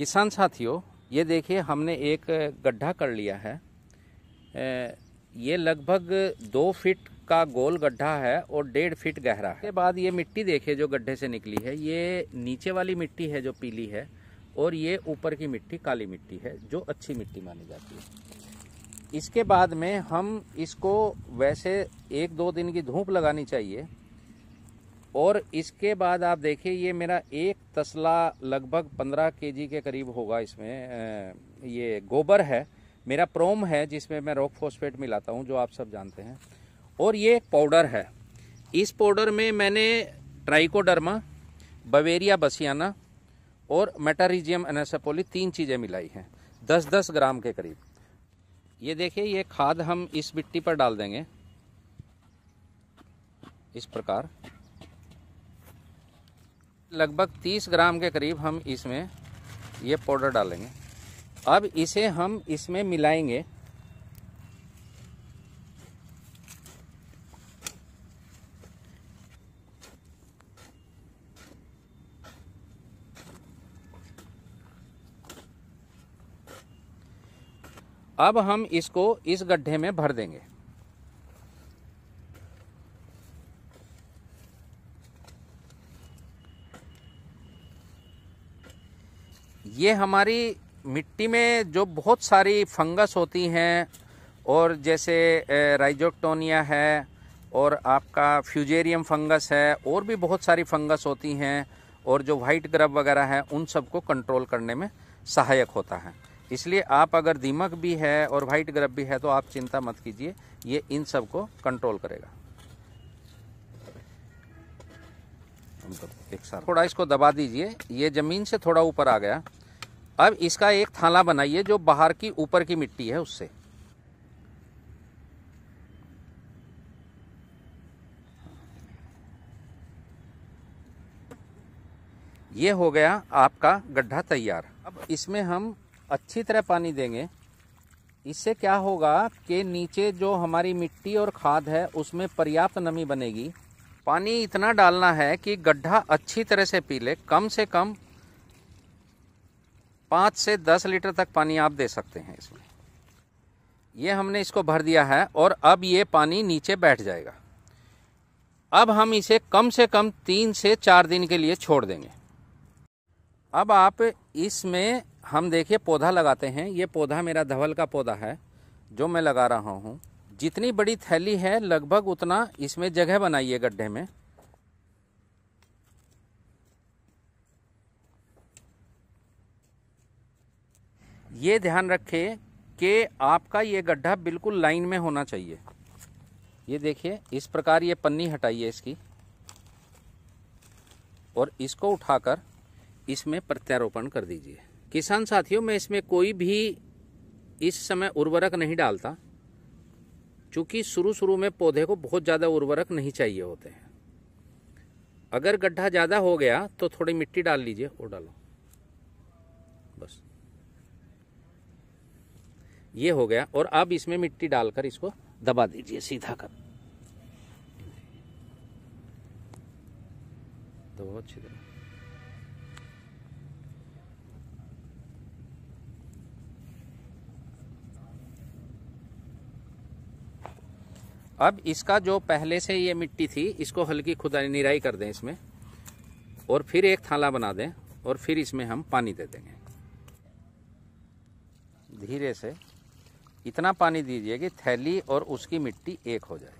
किसान साथियों ये देखिए हमने एक गड्ढा कर लिया है ये लगभग दो फीट का गोल गड्ढा है और डेढ़ फीट गहरा है बाद ये मिट्टी देखिए जो गड्ढे से निकली है ये नीचे वाली मिट्टी है जो पीली है और ये ऊपर की मिट्टी काली मिट्टी है जो अच्छी मिट्टी मानी जाती है इसके बाद में हम इसको वैसे एक दो दिन की धूप लगानी चाहिए और इसके बाद आप देखिए ये मेरा एक तसला लगभग 15 केजी के करीब होगा इसमें ये गोबर है मेरा प्रोम है जिसमें मैं रॉक फोस्फेट मिलाता हूँ जो आप सब जानते हैं और ये एक पाउडर है इस पाउडर में मैंने ट्राइकोडर्मा बवेरिया बसियाना और मेटारिजियम एनासापोली तीन चीज़ें मिलाई हैं दस दस ग्राम के करीब ये देखिए ये खाद हम इस मिट्टी पर डाल देंगे इस प्रकार लगभग 30 ग्राम के करीब हम इसमें ये पाउडर डालेंगे अब इसे हम इसमें मिलाएंगे अब हम इसको इस गड्ढे में भर देंगे ये हमारी मिट्टी में जो बहुत सारी फंगस होती हैं और जैसे राइजोक्टोनिया है और आपका फ्यूजेरियम फंगस है और भी बहुत सारी फंगस होती हैं और जो वाइट ग्रब वगैरह है उन सबको कंट्रोल करने में सहायक होता है इसलिए आप अगर दीमक भी है और वाइट ग्रब भी है तो आप चिंता मत कीजिए ये इन सब को कंट्रोल करेगा तो एक साथ थोड़ा इसको दबा दीजिए ये ज़मीन से थोड़ा ऊपर आ गया अब इसका एक थाला बनाइए जो बाहर की ऊपर की मिट्टी है उससे ये हो गया आपका गड्ढा तैयार अब इसमें हम अच्छी तरह पानी देंगे इससे क्या होगा कि नीचे जो हमारी मिट्टी और खाद है उसमें पर्याप्त नमी बनेगी पानी इतना डालना है कि गड्ढा अच्छी तरह से पी ले कम से कम पाँच से दस लीटर तक पानी आप दे सकते हैं इसमें ये हमने इसको भर दिया है और अब ये पानी नीचे बैठ जाएगा अब हम इसे कम से कम तीन से चार दिन के लिए छोड़ देंगे अब आप इसमें हम देखिए पौधा लगाते हैं ये पौधा मेरा धवल का पौधा है जो मैं लगा रहा हूँ जितनी बड़ी थैली है लगभग उतना इसमें जगह बनाइए गड्ढे में ये ध्यान रखें कि आपका ये गड्ढा बिल्कुल लाइन में होना चाहिए ये देखिए इस प्रकार ये पन्नी हटाइए इसकी और इसको उठाकर इसमें प्रत्यारोपण कर दीजिए किसान साथियों मैं इसमें कोई भी इस समय उर्वरक नहीं डालता क्योंकि शुरू शुरू में पौधे को बहुत ज़्यादा उर्वरक नहीं चाहिए होते हैं अगर गड्ढा ज़्यादा हो गया तो थोड़ी मिट्टी डाल लीजिए और डालो ये हो गया और अब इसमें मिट्टी डालकर इसको दबा दीजिए सीधा कर तो बहुत अच्छी तरह अब इसका जो पहले से ये मिट्टी थी इसको हल्की खुदाई निराई कर दें इसमें और फिर एक थाला बना दें और फिर इसमें हम पानी दे देंगे धीरे से इतना पानी दीजिए कि थैली और उसकी मिट्टी एक हो जाए